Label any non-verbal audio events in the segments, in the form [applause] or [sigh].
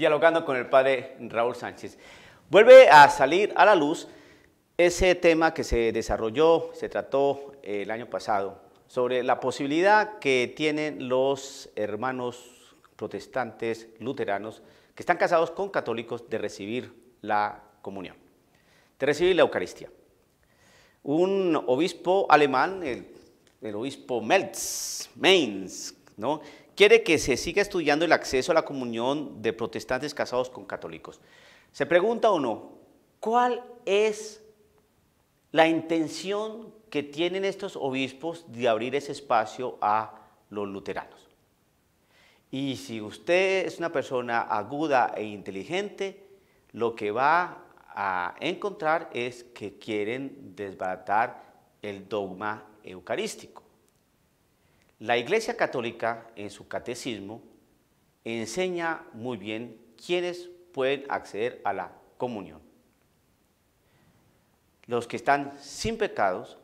dialogando con el padre Raúl Sánchez. Vuelve a salir a la luz ese tema que se desarrolló, se trató eh, el año pasado, sobre la posibilidad que tienen los hermanos protestantes luteranos que están casados con católicos de recibir la comunión, de recibir la Eucaristía. Un obispo alemán, el, el obispo Meltz, Mainz, Quiere que se siga estudiando el acceso a la comunión de protestantes casados con católicos. Se pregunta uno, ¿cuál es la intención que tienen estos obispos de abrir ese espacio a los luteranos? Y si usted es una persona aguda e inteligente, lo que va a encontrar es que quieren desbaratar el dogma eucarístico. La Iglesia Católica en su catecismo enseña muy bien quiénes pueden acceder a la comunión. Los que están sin pecados,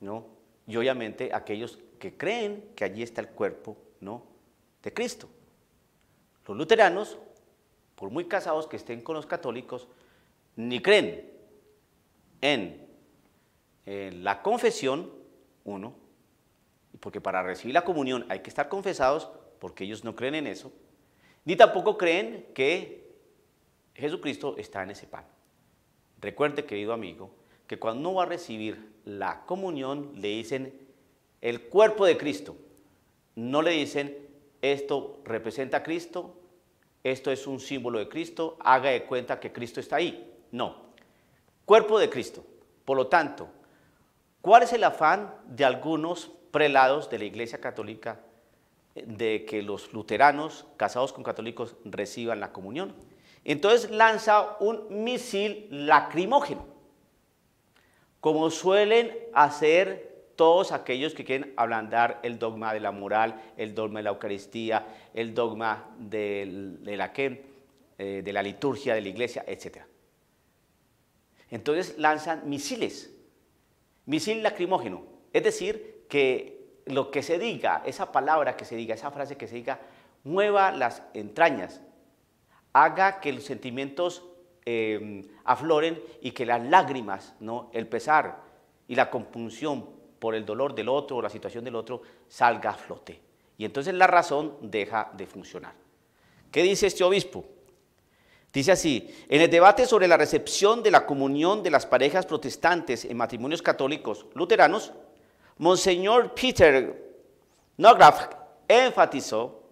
¿no? Y obviamente aquellos que creen que allí está el cuerpo, ¿no? De Cristo. Los luteranos, por muy casados que estén con los católicos, ni creen en, en la confesión, uno, porque para recibir la comunión hay que estar confesados, porque ellos no creen en eso, ni tampoco creen que Jesucristo está en ese pan. Recuerde, querido amigo, que cuando uno va a recibir la comunión, le dicen el cuerpo de Cristo. No le dicen esto representa a Cristo, esto es un símbolo de Cristo, haga de cuenta que Cristo está ahí. No, cuerpo de Cristo. Por lo tanto, ¿cuál es el afán de algunos prelados de la Iglesia Católica de que los luteranos casados con católicos reciban la comunión. Entonces lanza un misil lacrimógeno, como suelen hacer todos aquellos que quieren ablandar el dogma de la moral, el dogma de la Eucaristía, el dogma de, la, eh, de la liturgia de la iglesia, etc. Entonces lanzan misiles, misil lacrimógeno, es decir, que lo que se diga, esa palabra que se diga, esa frase que se diga, mueva las entrañas, haga que los sentimientos em, afloren y que las lágrimas, ¿no? el pesar y la compunción por el dolor del otro o la situación del otro salga a flote. Y entonces la razón deja de funcionar. ¿Qué dice este obispo? Dice así, en el debate sobre la recepción de la comunión de las parejas protestantes en matrimonios católicos luteranos, Monseñor Peter Nograf enfatizó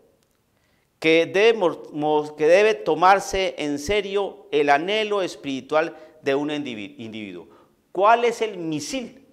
que debe, que debe tomarse en serio el anhelo espiritual de un individuo. ¿Cuál es el misil?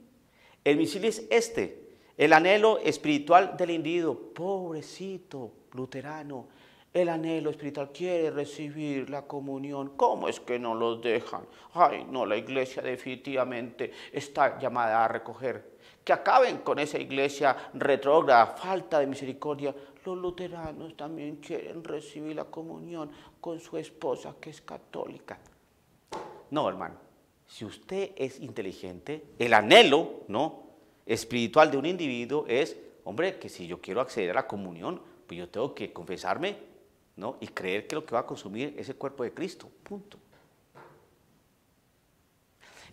El misil es este, el anhelo espiritual del individuo. Pobrecito, luterano, el anhelo espiritual, quiere recibir la comunión. ¿Cómo es que no los dejan? Ay, no, la iglesia definitivamente está llamada a recoger. Que acaben con esa iglesia retrógrada, falta de misericordia. Los luteranos también quieren recibir la comunión con su esposa que es católica. No, hermano, si usted es inteligente, el anhelo, ¿no? espiritual de un individuo es, hombre, que si yo quiero acceder a la comunión, pues yo tengo que confesarme ¿no? Y creer que lo que va a consumir es el cuerpo de Cristo, punto.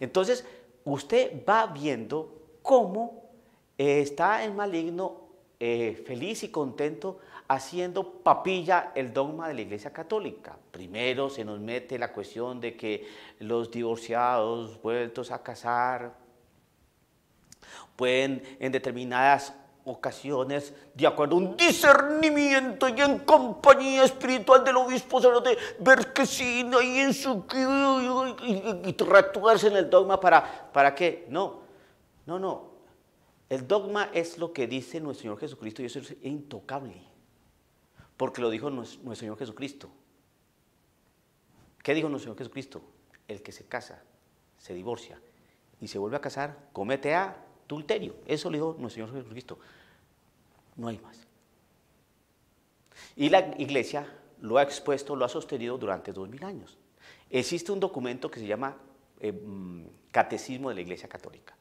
Entonces, usted va viendo cómo eh, está el maligno eh, feliz y contento haciendo papilla el dogma de la Iglesia Católica. Primero se nos mete la cuestión de que los divorciados vueltos a casar pueden en determinadas ocasiones, de acuerdo a un discernimiento y en compañía espiritual del obispo de ver que no hay en su... y, y, en el dogma para, ¿para qué? No, no, no. El dogma es lo que dice nuestro Señor Jesucristo y eso es intocable, porque lo dijo nuestro Señor Jesucristo. ¿Qué dijo nuestro Señor Jesucristo? El que se casa, se divorcia y se vuelve a casar, comete a eso le dijo nuestro Señor Jesucristo. No hay más. Y la iglesia lo ha expuesto, lo ha sostenido durante dos mil años. Existe un documento que se llama eh, mm, Catecismo de la Iglesia Católica.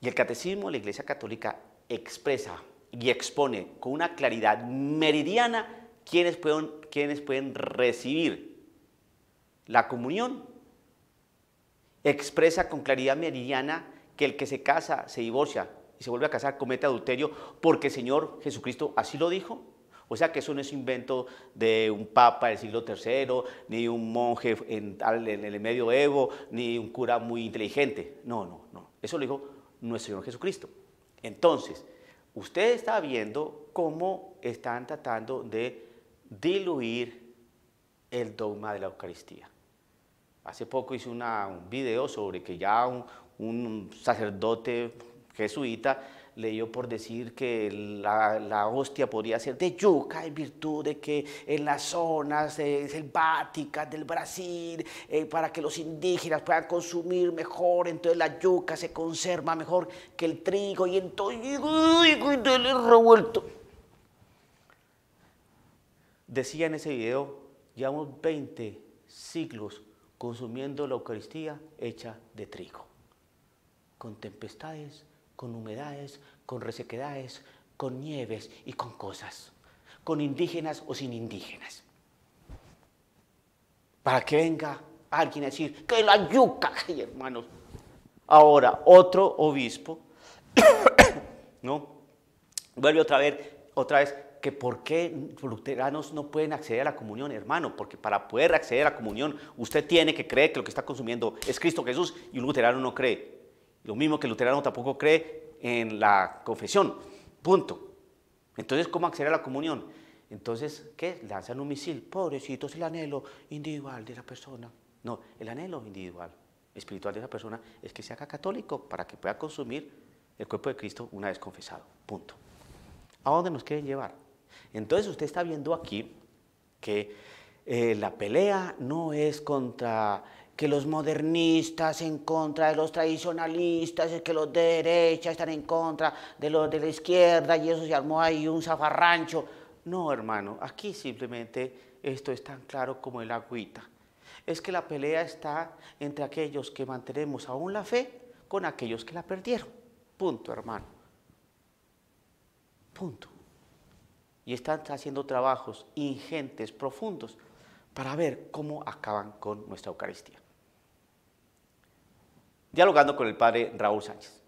Y el Catecismo de la Iglesia Católica expresa y expone con una claridad meridiana quiénes pueden, quienes pueden recibir la comunión. Expresa con claridad meridiana que el que se casa, se divorcia y se vuelve a casar comete adulterio porque el Señor Jesucristo así lo dijo? O sea que eso no es invento de un papa del siglo III, ni un monje en, en el medioevo, ni un cura muy inteligente. No, no, no. Eso lo dijo nuestro Señor Jesucristo. Entonces, usted está viendo cómo están tratando de diluir el dogma de la Eucaristía. Hace poco hice un video sobre que ya un, un sacerdote jesuita leyó por decir que la, hostia podía ser de yuca en virtud de que en las zonas eh, selváticas del Brasil, eh, para que los indígenas puedan consumir mejor, entonces la yuca se conserva mejor que el trigo y entonces todo revuelto. Decía en ese video, llevamos 20 siglos consumiendo la Eucaristía hecha de trigo con tempestades, con humedades, con resequedades, con nieves y con cosas, con indígenas o sin indígenas. Para que venga alguien a decir que la yuca, hermano. [laughs] hermanos. Ahora, otro obispo, [coughs] ¿no? Vuelve otra vez, otra vez que por qué luteranos no pueden acceder a la comunión, hermano, porque para poder acceder a la comunión usted tiene que creer que lo que está consumiendo es Cristo Jesús y un luterano no cree. Lo mismo que el luterano tampoco cree en la confesión. Punto. Entonces, ¿cómo acceder a la comunión? Entonces, ¿qué? Lanzan un misil. Pobrecito, es el anhelo individual de la persona. No, el anhelo individual, espiritual de esa persona es que se haga católico para que pueda consumir el cuerpo de Cristo una vez confesado. Punto. ¿A dónde nos quieren llevar? Entonces usted está viendo aquí que eh, la pelea no es contra que los modernistas en contra de los tradicionalistas, que los de derecha están en contra de los de la izquierda y eso se armó ahí un zafarrancho. No, hermano, aquí simplemente esto es tan claro como el agüita. Es que la pelea está entre aquellos que mantenemos aún la fe con aquellos que la perdieron. Punto, hermano. Punto. Y están haciendo trabajos ingentes, profundos, para ver cómo acaban con nuestra Eucaristía dialogando con el padre Raúl Sánchez.